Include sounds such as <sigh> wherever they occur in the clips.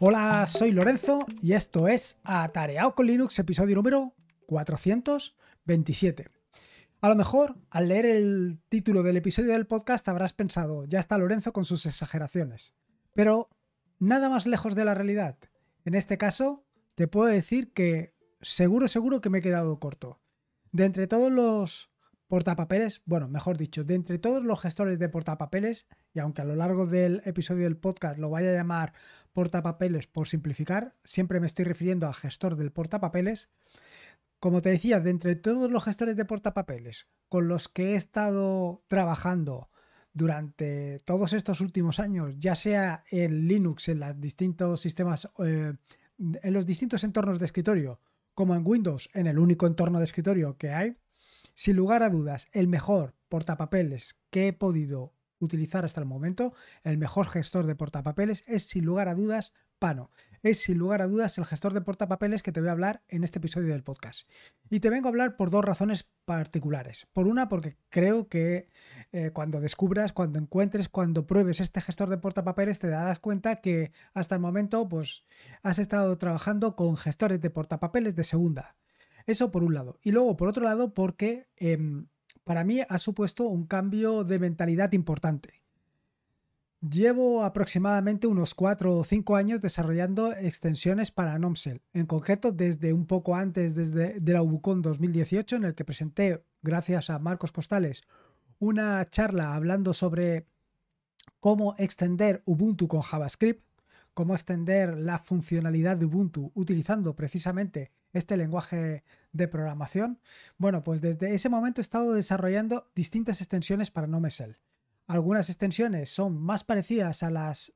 Hola, soy Lorenzo y esto es Atareado con Linux, episodio número 427. A lo mejor, al leer el título del episodio del podcast, habrás pensado, ya está Lorenzo con sus exageraciones. Pero nada más lejos de la realidad. En este caso, te puedo decir que seguro, seguro que me he quedado corto. De entre todos los portapapeles, bueno, mejor dicho, de entre todos los gestores de portapapeles, y aunque a lo largo del episodio del podcast lo vaya a llamar portapapeles por simplificar, siempre me estoy refiriendo a gestor del portapapeles. Como te decía, de entre todos los gestores de portapapeles con los que he estado trabajando durante todos estos últimos años, ya sea en Linux, en los distintos sistemas, eh, en los distintos entornos de escritorio, como en Windows, en el único entorno de escritorio que hay, sin lugar a dudas, el mejor portapapeles que he podido utilizar hasta el momento, el mejor gestor de portapapeles es sin lugar a dudas Pano. Es sin lugar a dudas el gestor de portapapeles que te voy a hablar en este episodio del podcast. Y te vengo a hablar por dos razones particulares. Por una, porque creo que eh, cuando descubras, cuando encuentres, cuando pruebes este gestor de portapapeles, te darás cuenta que hasta el momento pues, has estado trabajando con gestores de portapapeles de segunda. Eso por un lado. Y luego, por otro lado, porque... Em, para mí ha supuesto un cambio de mentalidad importante. Llevo aproximadamente unos 4 o 5 años desarrollando extensiones para Nomsel, en concreto desde un poco antes desde de la Ubucon 2018 en el que presenté, gracias a Marcos Costales, una charla hablando sobre cómo extender Ubuntu con JavaScript, cómo extender la funcionalidad de Ubuntu utilizando precisamente este lenguaje de programación? Bueno, pues desde ese momento he estado desarrollando distintas extensiones para NoMesel. Algunas extensiones son más parecidas a las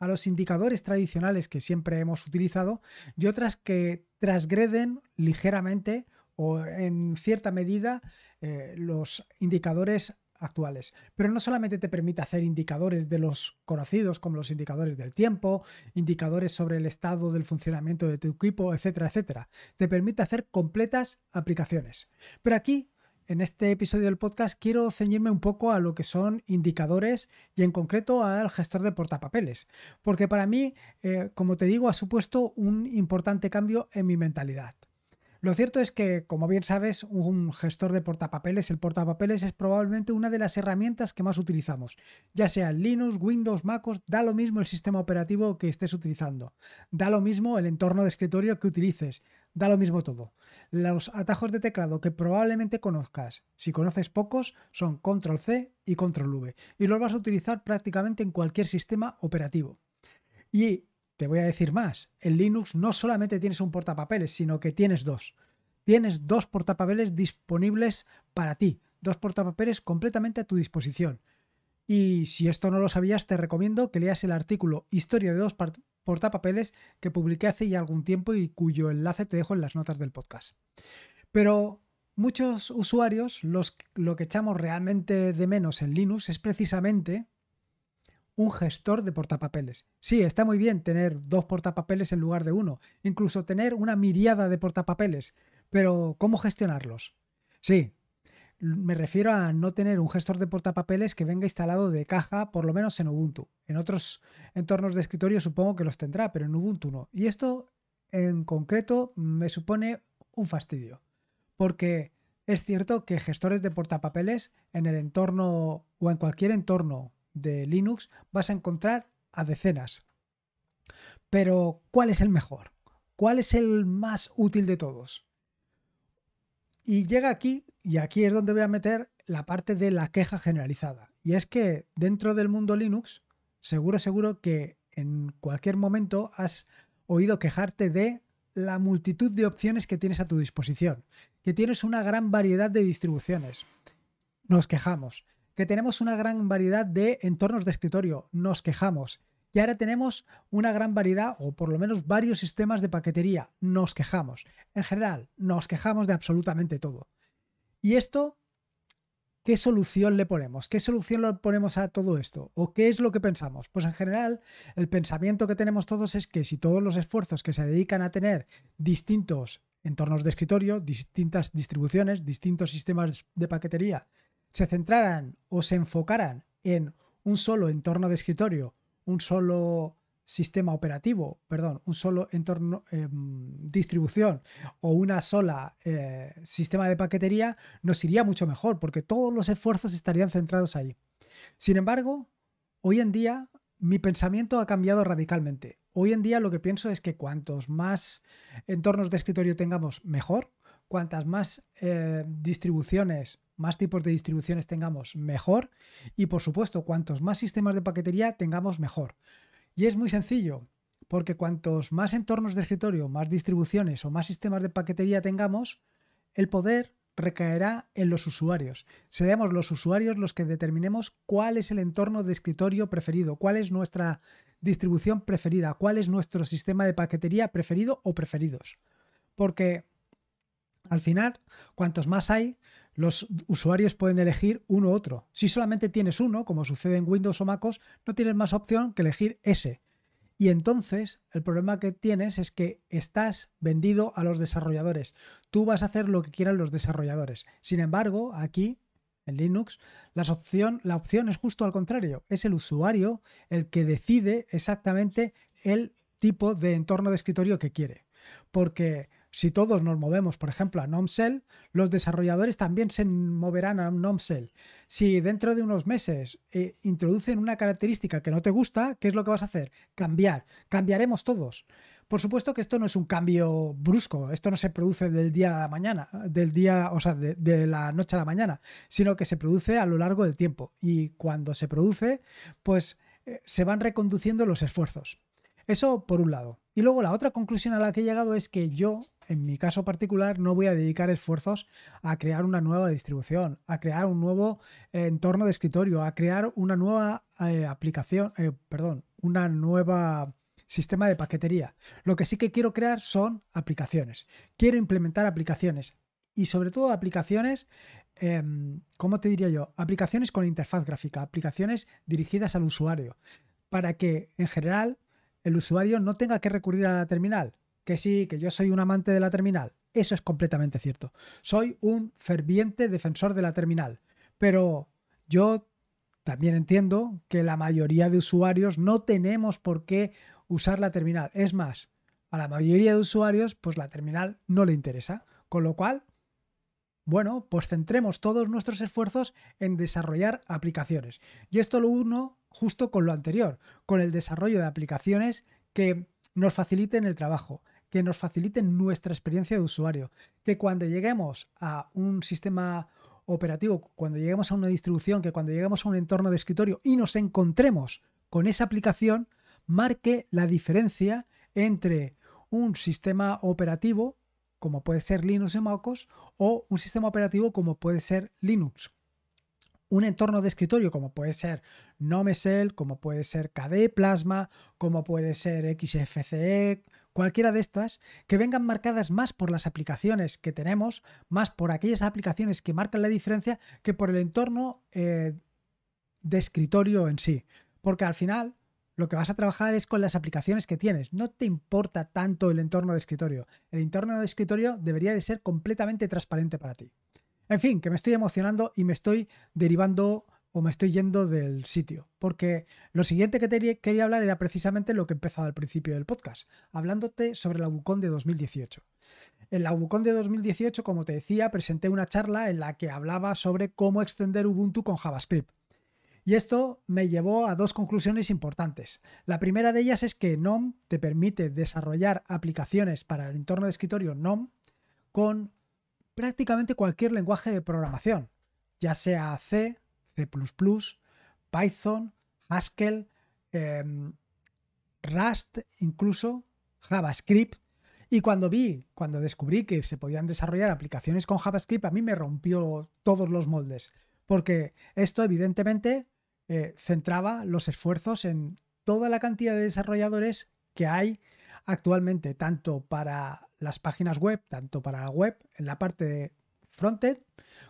a los indicadores tradicionales que siempre hemos utilizado y otras que transgreden ligeramente o en cierta medida eh, los indicadores actuales. Pero no solamente te permite hacer indicadores de los conocidos, como los indicadores del tiempo, indicadores sobre el estado del funcionamiento de tu equipo, etcétera, etcétera. Te permite hacer completas aplicaciones. Pero aquí en este episodio del podcast quiero ceñirme un poco a lo que son indicadores y en concreto al gestor de portapapeles, porque para mí, eh, como te digo, ha supuesto un importante cambio en mi mentalidad. Lo cierto es que, como bien sabes, un gestor de portapapeles, el portapapeles es probablemente una de las herramientas que más utilizamos. Ya sea Linux, Windows, MacOS, da lo mismo el sistema operativo que estés utilizando. Da lo mismo el entorno de escritorio que utilices. Da lo mismo todo. Los atajos de teclado que probablemente conozcas, si conoces pocos, son Control C y Control V. Y los vas a utilizar prácticamente en cualquier sistema operativo. Y te voy a decir más, en Linux no solamente tienes un portapapeles, sino que tienes dos. Tienes dos portapapeles disponibles para ti, dos portapapeles completamente a tu disposición. Y si esto no lo sabías, te recomiendo que leas el artículo Historia de dos portapapeles que publiqué hace ya algún tiempo y cuyo enlace te dejo en las notas del podcast. Pero muchos usuarios los, lo que echamos realmente de menos en Linux es precisamente un gestor de portapapeles. Sí, está muy bien tener dos portapapeles en lugar de uno, incluso tener una miriada de portapapeles, pero ¿cómo gestionarlos? Sí, me refiero a no tener un gestor de portapapeles que venga instalado de caja, por lo menos en Ubuntu. En otros entornos de escritorio supongo que los tendrá, pero en Ubuntu no. Y esto en concreto me supone un fastidio, porque es cierto que gestores de portapapeles en el entorno o en cualquier entorno de Linux vas a encontrar a decenas. Pero, ¿cuál es el mejor? ¿Cuál es el más útil de todos? Y llega aquí, y aquí es donde voy a meter la parte de la queja generalizada. Y es que dentro del mundo Linux, seguro, seguro que en cualquier momento has oído quejarte de la multitud de opciones que tienes a tu disposición, que tienes una gran variedad de distribuciones. Nos quejamos, que tenemos una gran variedad de entornos de escritorio, nos quejamos. Y ahora tenemos una gran variedad, o por lo menos varios sistemas de paquetería, nos quejamos. En general, nos quejamos de absolutamente todo. Y esto, ¿qué solución le ponemos? ¿Qué solución le ponemos a todo esto? ¿O qué es lo que pensamos? Pues en general, el pensamiento que tenemos todos es que si todos los esfuerzos que se dedican a tener distintos entornos de escritorio, distintas distribuciones, distintos sistemas de paquetería, se centraran o se enfocaran en un solo entorno de escritorio, un solo sistema operativo, perdón, un solo entorno em, distribución o una sola eh, sistema de paquetería, nos iría mucho mejor porque todos los esfuerzos estarían centrados ahí. Sin embargo, hoy en día mi pensamiento ha cambiado radicalmente. Hoy en día lo que pienso es que cuantos más entornos de escritorio tengamos, mejor cuantas más eh, distribuciones, más tipos de distribuciones tengamos, mejor. Y por supuesto, cuantos más sistemas de paquetería tengamos, mejor. Y es muy sencillo, porque cuantos más entornos de escritorio, más distribuciones o más sistemas de paquetería tengamos, el poder recaerá en los usuarios. Seremos los usuarios los que determinemos cuál es el entorno de escritorio preferido, cuál es nuestra distribución preferida, cuál es nuestro sistema de paquetería preferido o preferidos. Porque al final, cuantos más hay, los usuarios pueden elegir uno u otro. Si solamente tienes uno, como sucede en Windows o MacOS, no tienes más opción que elegir ese. Y entonces el problema que tienes es que estás vendido a los desarrolladores. Tú vas a hacer lo que quieran los desarrolladores. Sin embargo, aquí, en Linux, la opción, la opción es justo al contrario. Es el usuario el que decide exactamente el tipo de entorno de escritorio que quiere. Porque si todos nos movemos, por ejemplo, a NomCell, los desarrolladores también se moverán a NomCell. Si dentro de unos meses eh, introducen una característica que no te gusta, ¿qué es lo que vas a hacer? Cambiar. Cambiaremos todos. Por supuesto que esto no es un cambio brusco, esto no se produce del día a la mañana, del día, o sea, de, la noche a la mañana, sino que se produce a lo largo del tiempo. Y cuando se produce, pues eh, se van reconduciendo los esfuerzos. Eso por un lado. Y luego la otra conclusión a la que he llegado es que yo, en mi caso particular, no voy a dedicar esfuerzos a crear una nueva distribución, a crear un nuevo eh, entorno de escritorio, a crear una nueva eh, aplicación, eh, perdón, una nueva sistema de paquetería. Lo que sí que quiero crear son aplicaciones. Quiero implementar aplicaciones y sobre todo aplicaciones, em, ¿cómo te diría yo? Aplicaciones con interfaz gráfica, aplicaciones dirigidas al usuario, para que en general el usuario no tenga que recurrir a la terminal. Que sí, que yo soy un amante de la terminal. Eso es completamente cierto. Soy un ferviente defensor de la terminal. Pero yo también entiendo que la mayoría de usuarios no tenemos por qué usar la terminal. Es más, a la mayoría de usuarios, pues la terminal no le interesa. Con lo cual, bueno, pues centremos todos nuestros esfuerzos en desarrollar aplicaciones. Y esto lo uno justo con lo anterior, con el desarrollo de aplicaciones que nos faciliten el trabajo, que nos faciliten nuestra experiencia de usuario, que cuando lleguemos a un sistema operativo, cuando lleguemos a una distribución, que cuando lleguemos a un entorno de escritorio y nos encontremos con esa aplicación, marque la diferencia entre un sistema operativo como puede ser Linux y MacOS o un sistema operativo como puede ser Linux, un entorno de escritorio como puede ser Nomesel, como puede ser KDE Plasma, como puede ser XFCE, cualquiera de estas, que vengan marcadas más por las aplicaciones que tenemos, más por aquellas aplicaciones que marcan la diferencia que por el entorno eh, de escritorio en sí. Porque al final lo que vas a trabajar es con las aplicaciones que tienes. No te importa tanto el entorno de escritorio. El entorno de escritorio debería de ser completamente transparente para ti. En fin, que me estoy emocionando y me estoy derivando o me estoy yendo del sitio, porque lo siguiente que te quería hablar era precisamente lo que empezaba al principio del podcast, hablándote sobre la Bucón de 2018. En la Ubucon de 2018, como te decía, presenté una charla en la que hablaba sobre cómo extender Ubuntu con JavaScript. Y esto me llevó a dos conclusiones importantes. La primera de ellas es que GNOME te permite desarrollar aplicaciones para el entorno de escritorio GNOME con prácticamente cualquier lenguaje de programación, ya sea C, C ⁇ Python, Haskell, em, Rust, incluso JavaScript. Y cuando vi, cuando descubrí que se podían desarrollar aplicaciones con JavaScript, a mí me rompió todos los moldes, porque esto evidentemente eh, centraba los esfuerzos en toda la cantidad de desarrolladores que hay actualmente, tanto para las páginas web, tanto para la web en la parte de frontend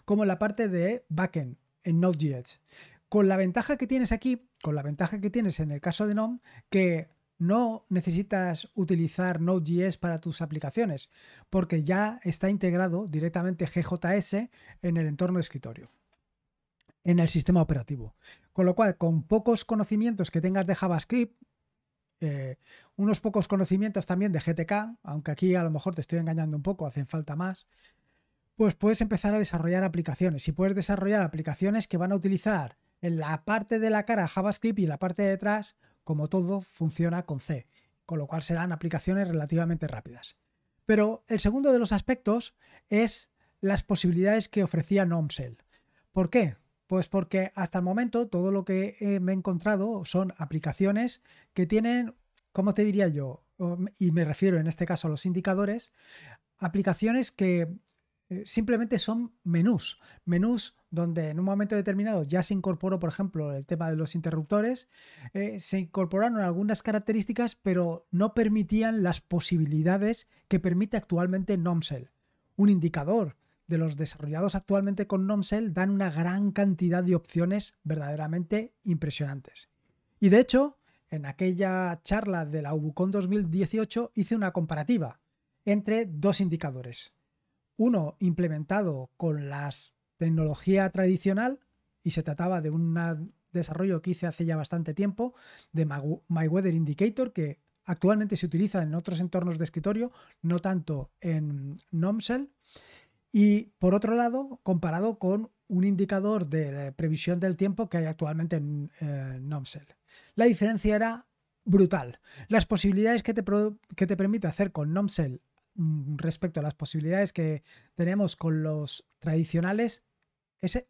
como en la parte de backend en Node.js. Con la ventaja que tienes aquí, con la ventaja que tienes en el caso de NOM, que no necesitas utilizar Node.js para tus aplicaciones, porque ya está integrado directamente GJS en el entorno de escritorio, en el sistema operativo. Con lo cual, con pocos conocimientos que tengas de JavaScript, eh, unos pocos conocimientos también de GTK, aunque aquí a lo mejor te estoy engañando un poco, hacen falta más, pues puedes empezar a desarrollar aplicaciones. Y puedes desarrollar aplicaciones que van a utilizar en la parte de la cara JavaScript y la parte de atrás, como todo, funciona con C, con lo cual serán aplicaciones relativamente rápidas. Pero el segundo de los aspectos es las posibilidades que ofrecía Nomsell. ¿Por qué? Pues porque hasta el momento todo lo que eh, me he encontrado son aplicaciones que tienen, ¿cómo te diría yo? Oh, y me refiero en este caso a los indicadores, aplicaciones que eh, simplemente son menús. Menús donde en un momento determinado ya se incorporó, por ejemplo, el tema de los interruptores, eh, se incorporaron algunas características, pero no permitían las posibilidades que permite actualmente NOMSEL. Un indicador de los desarrollados actualmente con NOMSEL dan una gran cantidad de opciones verdaderamente impresionantes. Y de hecho, en aquella charla de la UBUCON 2018 hice una comparativa entre dos indicadores. Uno implementado con la tecnología tradicional, y se trataba de un desarrollo que hice hace ya bastante tiempo, de My Indicator, que actualmente se utiliza en otros entornos de escritorio, no tanto en NOMSEL. Y por otro lado, comparado con un indicador de eh, previsión del tiempo que hay actualmente en eh, La diferencia era brutal. Las posibilidades que te, permite hacer con NOMSEL mm, respecto a las posibilidades que tenemos con los tradicionales es eh,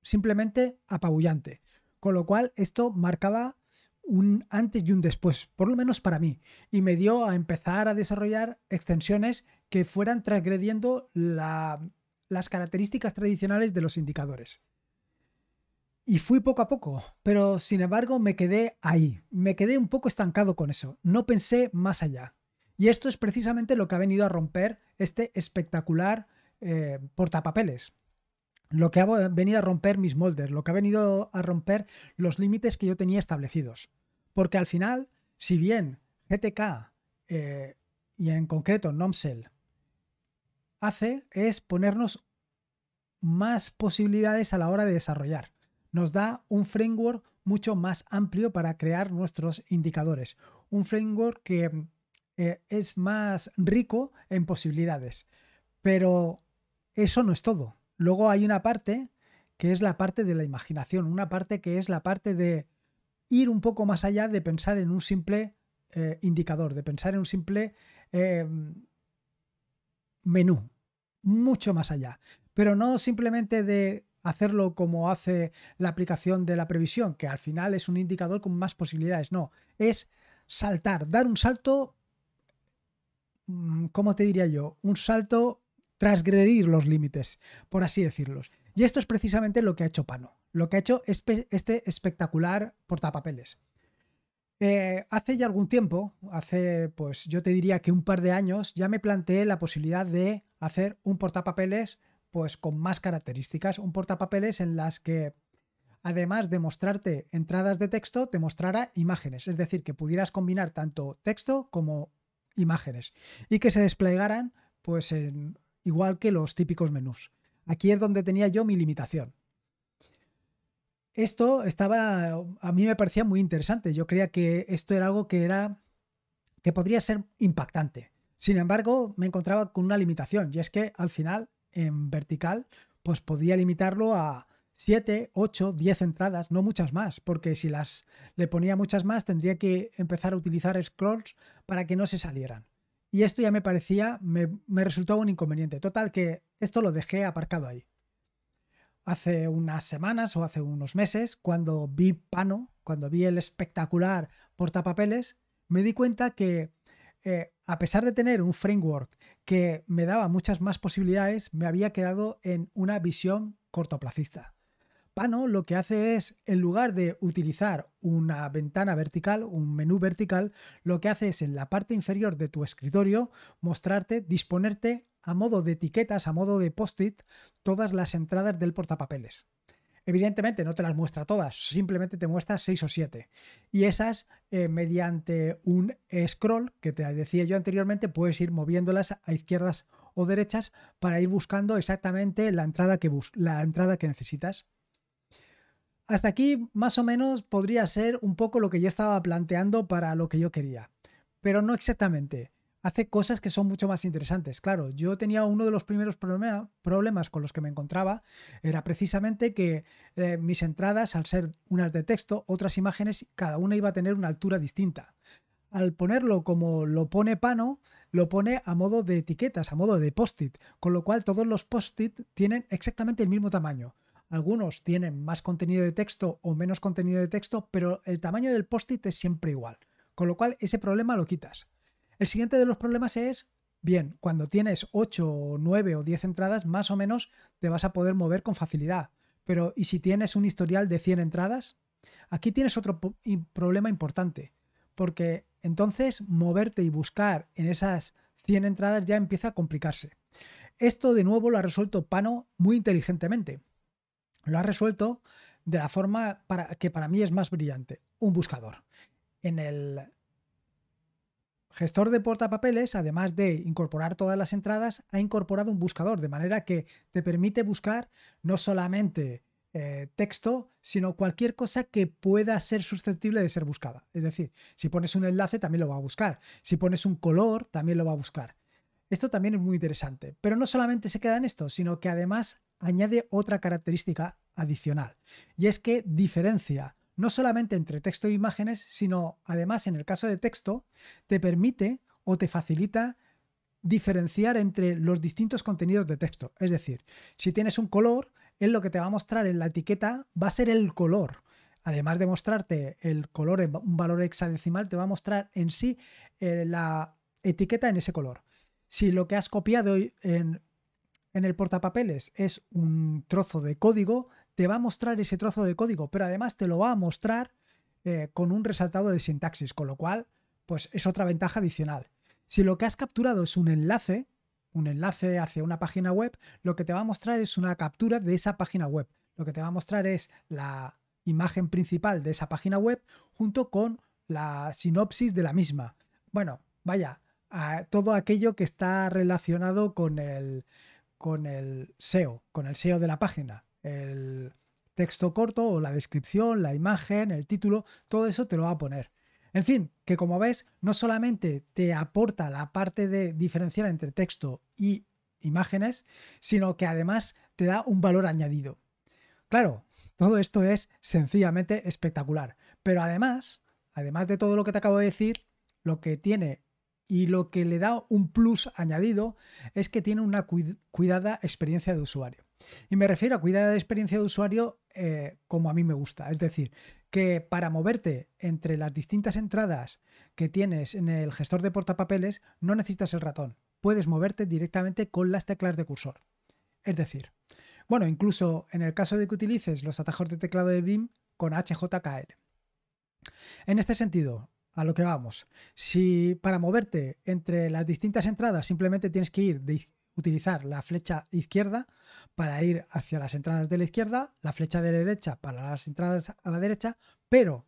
simplemente apabullante. Con lo cual, esto marcaba un antes y un después, por lo menos para mí, y me dio a empezar a desarrollar extensiones que fueran transgrediendo las características tradicionales de los indicadores. Y fui poco a poco, pero sin embargo me quedé ahí, me quedé un poco estancado con eso, no pensé más allá. Y esto es precisamente lo que ha venido a romper este espectacular eh, portapapeles lo que ha venido a romper mis moldes, lo que ha venido a romper los límites que yo tenía establecidos. Porque al final, si bien GTK eh, y en concreto Nomsell hace es ponernos más posibilidades a la hora de desarrollar. Nos da un framework mucho más amplio para crear nuestros indicadores. Un framework que eh, es más rico en posibilidades. Pero eso no es todo. Luego hay una parte que es la parte de la imaginación, una parte que es la parte de ir un poco más allá de pensar en un simple eh, indicador, de pensar en un simple eh, menú, mucho más allá. Pero no simplemente de hacerlo como hace la aplicación de la previsión, que al final es un indicador con más posibilidades, no, es saltar, dar un salto, mm, ¿cómo te diría yo? Un salto transgredir los límites, por así decirlos. Y esto es precisamente lo que ha hecho Pano, lo que ha hecho este espectacular portapapeles. Eh, hace ya algún tiempo, hace pues yo te diría que un par de años, ya me planteé la posibilidad de hacer un portapapeles pues con más características, un portapapeles en las que además de mostrarte entradas de texto, te mostrara imágenes, es decir, que pudieras combinar tanto texto como imágenes y que se desplegaran pues en igual que los típicos menús. Aquí es donde tenía yo mi limitación. Esto estaba, a mí me parecía muy interesante. Yo creía que esto era algo que era, que podría ser impactante. Sin embargo, me encontraba con una limitación y es que al final, en vertical, pues podía limitarlo a 7, 8, 10 entradas, no muchas más, porque si las le ponía muchas más tendría que empezar a utilizar scrolls para que no se salieran. Y esto ya me parecía, me, resultó un inconveniente. Total, que esto lo dejé aparcado ahí. Hace unas semanas o hace unos meses, cuando vi Pano, cuando vi el espectacular portapapeles, me di cuenta que eh, a pesar de tener un framework que me daba muchas más posibilidades, me había quedado en una visión cortoplacista. Pano lo que hace es, en lugar de utilizar una ventana vertical, un menú vertical, lo que hace es en la parte inferior de tu escritorio mostrarte, disponerte a modo de etiquetas, a modo de post-it, todas las entradas del portapapeles. Evidentemente no te las muestra todas, simplemente te muestra 6 o 7. Y esas, eh, mediante un scroll que te decía yo anteriormente, puedes ir moviéndolas a izquierdas o derechas para ir buscando exactamente la entrada que, bus la entrada que necesitas. Hasta aquí más o menos podría ser un poco lo que yo estaba planteando para lo que yo quería, pero no exactamente. Hace cosas que son mucho más interesantes. Claro, yo tenía uno de los primeros problemas con los que me encontraba, era precisamente que eh, mis entradas, al ser unas de texto, otras imágenes, cada una iba a tener una altura distinta. Al ponerlo como lo pone Pano, lo pone a modo de etiquetas, a modo de post-it, con lo cual todos los post-it tienen exactamente el mismo tamaño. Algunos tienen más contenido de texto o menos contenido de texto, pero el tamaño del post-it es siempre igual, con lo cual ese problema lo quitas. El siguiente de los problemas es, bien, cuando tienes 8, 9 o 10 entradas, más o menos te vas a poder mover con facilidad. Pero ¿y si tienes un historial de 100 entradas? Aquí tienes otro problema importante, porque entonces moverte y buscar en esas 100 entradas ya empieza a complicarse. Esto de nuevo lo ha resuelto Pano muy inteligentemente lo ha resuelto de la forma que para mí es más brillante, un buscador. En el gestor de portapapeles, además de incorporar todas las entradas, ha incorporado un buscador, de manera que te permite buscar no solamente eh, texto, sino cualquier cosa que pueda ser susceptible de ser buscada. Es decir, si pones un enlace, también lo va a buscar. Si pones un color, también lo va a buscar. Esto también es muy interesante, pero no solamente se queda en esto, sino que además añade otra característica adicional, y es que diferencia no solamente entre texto e imágenes, sino además en el caso de texto, te permite o te facilita diferenciar entre los distintos contenidos de texto. Es decir, si tienes un color, él lo que te va a mostrar en la etiqueta va a ser el color. Además de mostrarte el color en un valor hexadecimal, te va a mostrar en sí eh, la etiqueta en ese color si lo que has copiado en, en el portapapeles es un trozo de código, te va a mostrar ese trozo de código, pero además te lo va a mostrar eh, con un resaltado de sintaxis, con lo cual, pues es otra ventaja adicional. Si lo que has capturado es un enlace, un enlace hacia una página web, lo que te va a mostrar es una captura de esa página web. Lo que te va a mostrar es la imagen principal de esa página web junto con la sinopsis de la misma. Bueno, vaya, todo aquello que está relacionado con el, con el SEO, con el SEO de la página. El texto corto o la descripción, la imagen, el título, todo eso te lo va a poner. En fin, que como ves, no solamente te aporta la parte de diferenciar entre texto y imágenes, sino que además te da un valor añadido. Claro, todo esto es sencillamente espectacular, pero además, además de todo lo que te acabo de decir, lo que tiene y lo que le da un plus añadido es que tiene una cuidada experiencia de usuario. Y me refiero a cuidada experiencia de usuario eh, como a mí me gusta, es decir, que para moverte entre las distintas entradas que tienes en el gestor de portapapeles no necesitas el ratón, puedes moverte directamente con las teclas de cursor. Es decir, bueno, incluso en el caso de que utilices los atajos de teclado de BIM con HJKL. En este sentido, a lo que vamos. Si para moverte entre las distintas entradas simplemente tienes que ir de utilizar la flecha izquierda para ir hacia las entradas de la izquierda, la flecha de la derecha para las entradas a la derecha, pero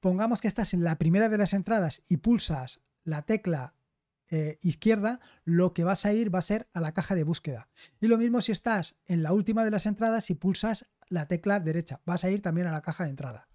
pongamos que estás en la primera de las entradas y pulsas la tecla eh, izquierda, lo que vas a ir va a ser a la caja de búsqueda. Y lo mismo si estás en la última de las entradas y pulsas la tecla derecha, vas a ir también a la caja de entrada.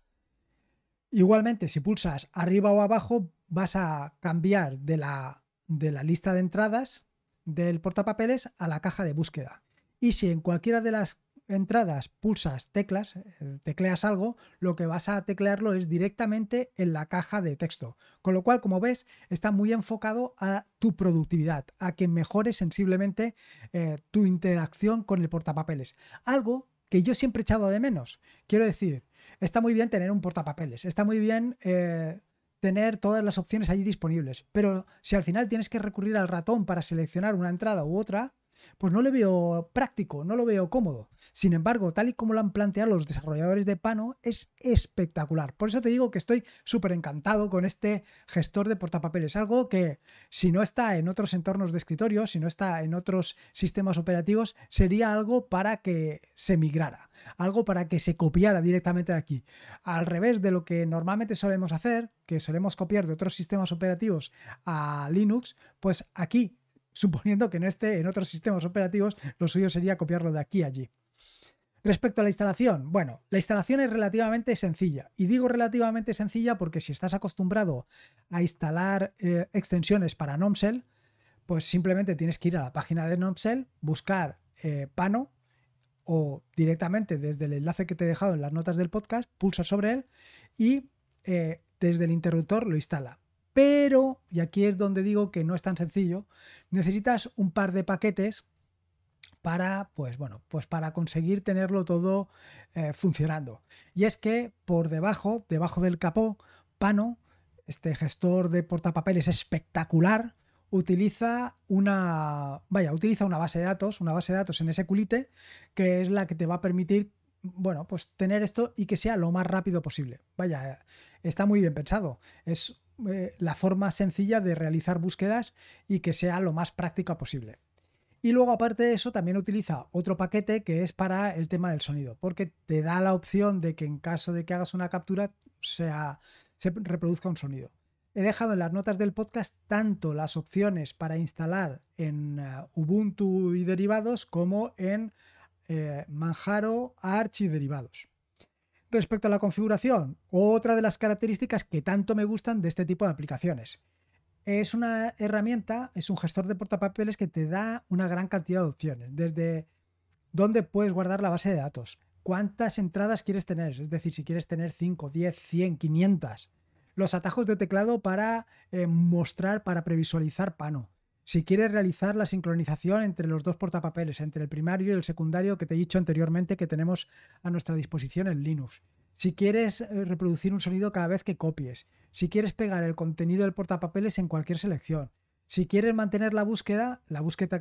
Igualmente, si pulsas arriba o abajo, vas a cambiar de la, de la lista de entradas del portapapeles a la caja de búsqueda. Y si en cualquiera de las entradas pulsas teclas, eh, tecleas algo, lo que vas a teclearlo es directamente en la caja de texto. Con lo cual, como ves, está muy enfocado a tu productividad, a que mejore sensiblemente eh, tu interacción con el portapapeles. Algo que yo siempre he echado de menos. Quiero decir, Está muy bien tener un portapapeles, está muy bien eh, tener todas las opciones allí disponibles, pero si al final tienes que recurrir al ratón para seleccionar una entrada u otra, pues no le veo práctico, no lo veo cómodo. Sin embargo, tal y como lo han planteado los desarrolladores de Pano, es espectacular. Por eso te digo que estoy súper encantado con este gestor de portapapeles. Algo que si no está en otros entornos de escritorio, si no está en otros sistemas operativos, sería algo para que se migrara, algo para que se copiara directamente de aquí. Al revés de lo que normalmente solemos hacer, que solemos copiar de otros sistemas operativos a Linux, pues aquí suponiendo que en este, en otros sistemas operativos, lo suyo sería copiarlo de aquí a allí. Respecto a la instalación, bueno, la instalación es relativamente sencilla. Y digo relativamente sencilla porque si estás acostumbrado a instalar eh, extensiones para NOMSEL, pues simplemente tienes que ir a la página de NOMSEL, buscar eh, Pano o directamente desde el enlace que te he dejado en las notas del podcast, pulsa sobre él y eh, desde el interruptor lo instala. Pero, y aquí es donde digo que no es tan sencillo, necesitas un par de paquetes para, pues bueno, pues para conseguir tenerlo todo eh, funcionando. Y es que por debajo, debajo del capó, Pano, este gestor de portapapeles espectacular, utiliza una, vaya, utiliza una base de datos, una base de datos en ese culite, que es la que te va a permitir, bueno, pues tener esto y que sea lo más rápido posible. Vaya, eh, está muy bien pensado. Es eh, la forma sencilla de realizar búsquedas y que sea lo más práctica posible. Y luego aparte de eso también utiliza otro paquete que es para el tema del sonido, porque te da la opción de que en caso de que hagas una captura se reproduzca un sonido. He dejado en las notas del podcast tanto las opciones para instalar en eh, Ubuntu y derivados como en eh, Manjaro, Arch y derivados. Respecto a la configuración, otra de las características que tanto me gustan de este tipo de aplicaciones. Es una herramienta, es un gestor de portapapeles que te da una gran cantidad de opciones, desde dónde puedes guardar la base de datos, cuántas entradas quieres tener, es decir, si quieres tener 5, 10, 100, 500, los atajos de teclado para eh, mostrar, para previsualizar pano, si quieres realizar la sincronización entre los dos portapapeles, entre el primario y el secundario que te he dicho anteriormente que tenemos a nuestra disposición en Linux. Si quieres eh, reproducir un sonido cada vez que copies. Si quieres pegar el contenido del portapapeles en cualquier selección. Si quieres mantener la búsqueda, la búsqueda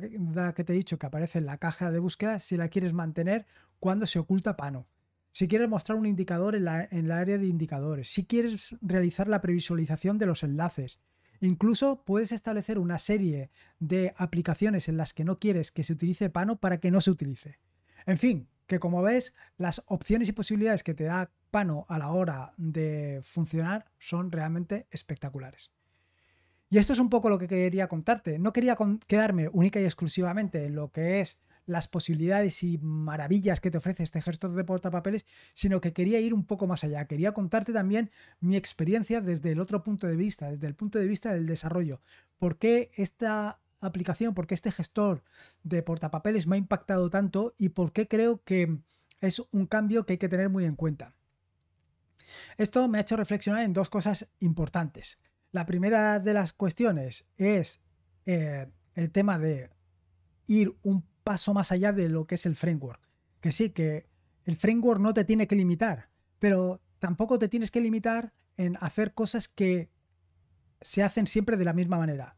que te he dicho que aparece en la caja de búsqueda, si la quieres mantener cuando se oculta pano. Si quieres mostrar un indicador en la, área de indicadores. Si quieres realizar la previsualización de los enlaces. Incluso puedes establecer una serie de aplicaciones en las que no quieres que se utilice Pano para que no se utilice. En fin, que como ves, las opciones y posibilidades que te da Pano a la hora de funcionar son realmente espectaculares. Y esto es un poco lo que quería contarte. No quería quedarme única y exclusivamente en lo que es las posibilidades y maravillas que te ofrece este gestor de portapapeles, sino que quería ir un poco más allá. Quería contarte también mi experiencia desde el otro punto de vista, desde el punto de vista del desarrollo. ¿Por qué esta aplicación, por qué este gestor de portapapeles me ha impactado tanto y por qué creo que es un cambio que hay que tener muy en cuenta? Esto me ha hecho reflexionar en dos cosas importantes. La primera de las cuestiones es eh, el tema de ir un paso más allá de lo que es el framework. Que sí, que el framework no te tiene que limitar, pero tampoco te tienes que limitar en hacer cosas que se hacen siempre de la misma manera.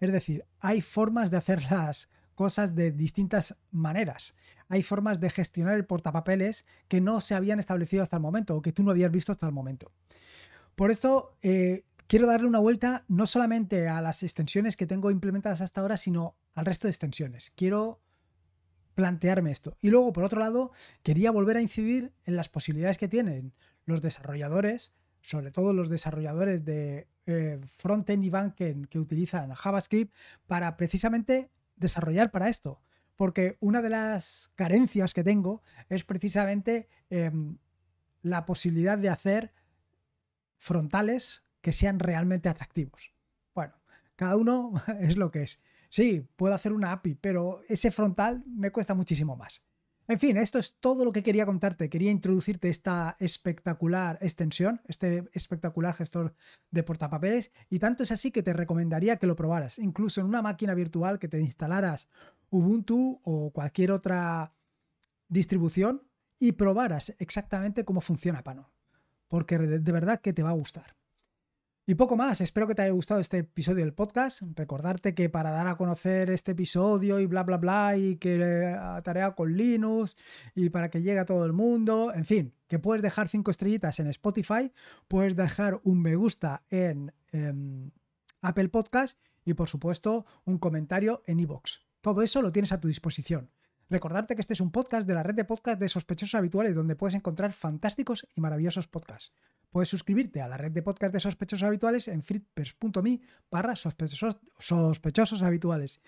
Es decir, hay formas de hacer las cosas de distintas maneras. Hay formas de gestionar el portapapeles que no se habían establecido hasta el momento o que tú no habías visto hasta el momento. Por esto, eh, quiero darle una vuelta no solamente a las extensiones que tengo implementadas hasta ahora, sino al resto de extensiones. Quiero plantearme esto. Y luego, por otro lado, quería volver a incidir en las posibilidades que tienen los desarrolladores, sobre todo los desarrolladores de eh, frontend y backend que utilizan JavaScript para precisamente desarrollar para esto. Porque una de las carencias que tengo es precisamente em, la posibilidad de hacer frontales que sean realmente atractivos. Bueno, cada uno <laughs> es lo que es. Sí, puedo hacer una API, pero ese frontal me cuesta muchísimo más. En fin, esto es todo lo que quería contarte. Quería introducirte esta espectacular extensión, este espectacular gestor de portapapeles, y tanto es así que te recomendaría que lo probaras, incluso en una máquina virtual que te instalaras Ubuntu o cualquier otra distribución y probaras exactamente cómo funciona Pano, porque de verdad que te va a gustar. Y poco más, espero que te haya gustado este episodio del podcast. Recordarte que para dar a conocer este episodio y bla, bla, bla, y que eh, tarea con Linux y para que llegue a todo el mundo, en fin, que puedes dejar cinco estrellitas en Spotify, puedes dejar un me gusta en, em, Apple Podcast y por supuesto un comentario en iVoox. Todo eso lo tienes a tu disposición. Recordarte que este es un podcast de la red de podcast de sospechosos habituales donde puedes encontrar fantásticos y maravillosos podcasts. Puedes suscribirte a la red de podcast de sospechosos habituales en fritpers.me barra sospechosos, habituales.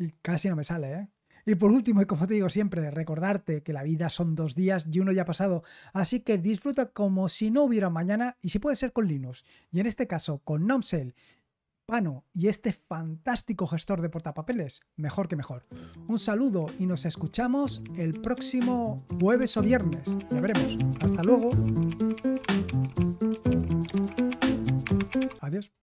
Y casi no me sale, ¿eh? Y por último, y como te digo siempre, recordarte que la vida son dos días y uno ya ha pasado, así que disfruta como si no hubiera mañana y si puede ser con Linux, y en este caso con Nomsel, Pano y este fantástico gestor de portapapeles, mejor que mejor. Un saludo y nos escuchamos el próximo jueves o viernes, ya veremos. Hasta luego. Adiós.